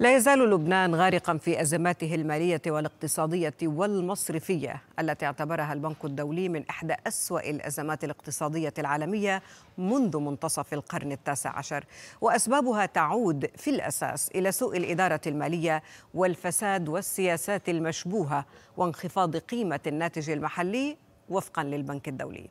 لا يزال لبنان غارقا في ازماته الماليه والاقتصاديه والمصرفيه التي اعتبرها البنك الدولي من احدى اسوا الازمات الاقتصاديه العالميه منذ منتصف القرن التاسع عشر واسبابها تعود في الاساس الى سوء الاداره الماليه والفساد والسياسات المشبوهه وانخفاض قيمه الناتج المحلي وفقا للبنك الدولي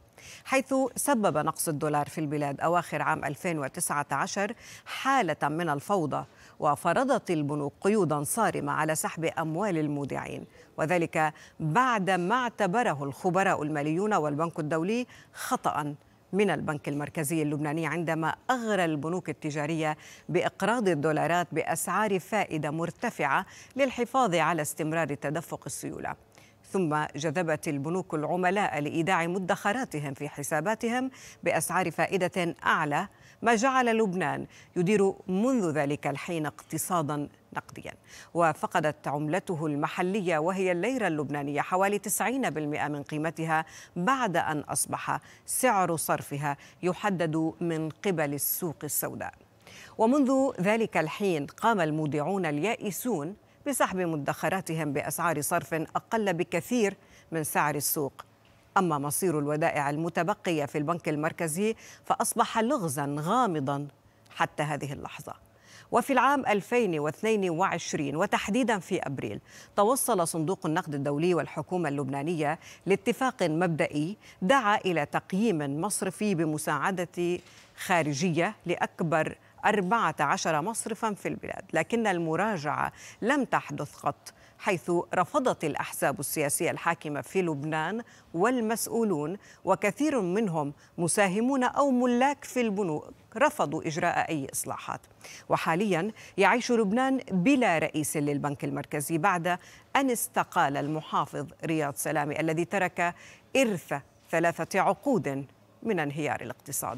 حيث سبب نقص الدولار في البلاد أواخر عام 2019 حالة من الفوضى وفرضت البنوك قيودا صارمة على سحب أموال المودعين وذلك بعد ما اعتبره الخبراء الماليون والبنك الدولي خطأ من البنك المركزي اللبناني عندما أغرى البنوك التجارية بإقراض الدولارات بأسعار فائدة مرتفعة للحفاظ على استمرار تدفق السيولة ثم جذبت البنوك العملاء لإيداع مدخراتهم في حساباتهم بأسعار فائدة أعلى ما جعل لبنان يدير منذ ذلك الحين اقتصادا نقديا وفقدت عملته المحلية وهي الليرة اللبنانية حوالي 90% من قيمتها بعد أن أصبح سعر صرفها يحدد من قبل السوق السوداء ومنذ ذلك الحين قام المودعون اليائسون بسحب مدخراتهم بأسعار صرف أقل بكثير من سعر السوق أما مصير الودائع المتبقية في البنك المركزي فأصبح لغزا غامضا حتى هذه اللحظة وفي العام 2022 وتحديدا في ابريل توصل صندوق النقد الدولي والحكومه اللبنانيه لاتفاق مبدئي دعا الى تقييم مصرفي بمساعده خارجيه لاكبر 14 مصرفا في البلاد لكن المراجعة لم تحدث قط حيث رفضت الأحزاب السياسية الحاكمة في لبنان والمسؤولون وكثير منهم مساهمون أو ملاك في البنوك رفضوا إجراء أي إصلاحات وحاليا يعيش لبنان بلا رئيس للبنك المركزي بعد أن استقال المحافظ رياض سلامي الذي ترك إرث ثلاثة عقود من انهيار الاقتصاد